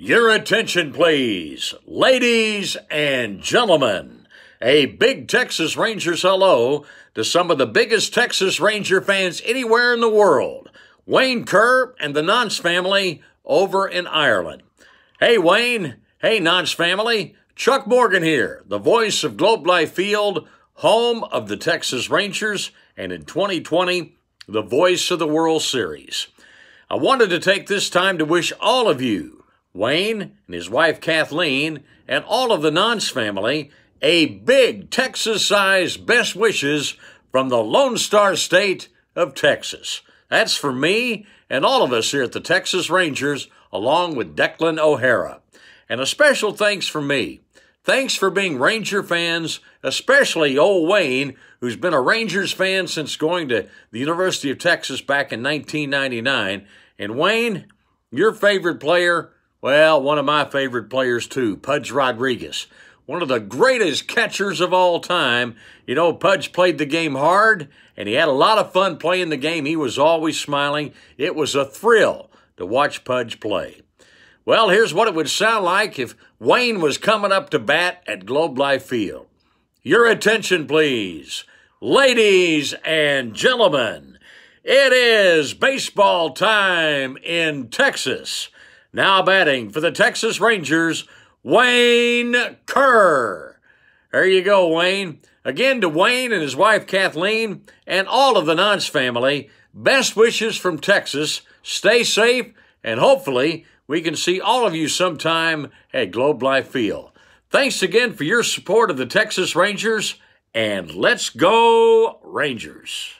Your attention, please. Ladies and gentlemen, a big Texas Rangers hello to some of the biggest Texas Ranger fans anywhere in the world Wayne Kerr and the Nance family over in Ireland. Hey, Wayne. Hey, Nance family. Chuck Morgan here, the voice of Globe Life Field, home of the Texas Rangers, and in 2020, the voice of the World Series. I wanted to take this time to wish all of you Wayne and his wife Kathleen and all of the Nance family a big Texas sized best wishes from the Lone Star State of Texas. That's for me and all of us here at the Texas Rangers, along with Declan O'Hara. And a special thanks for me. Thanks for being Ranger fans, especially old Wayne, who's been a Rangers fan since going to the University of Texas back in 1999. And Wayne, your favorite player well, one of my favorite players too, Pudge Rodriguez, one of the greatest catchers of all time. You know, Pudge played the game hard, and he had a lot of fun playing the game. He was always smiling. It was a thrill to watch Pudge play. Well, here's what it would sound like if Wayne was coming up to bat at Globe Life Field. Your attention, please. Ladies and gentlemen, it is baseball time in Texas. Now batting for the Texas Rangers, Wayne Kerr. There you go, Wayne. Again to Wayne and his wife Kathleen and all of the Nance family, best wishes from Texas. Stay safe, and hopefully we can see all of you sometime at Globe Life Field. Thanks again for your support of the Texas Rangers, and let's go, Rangers.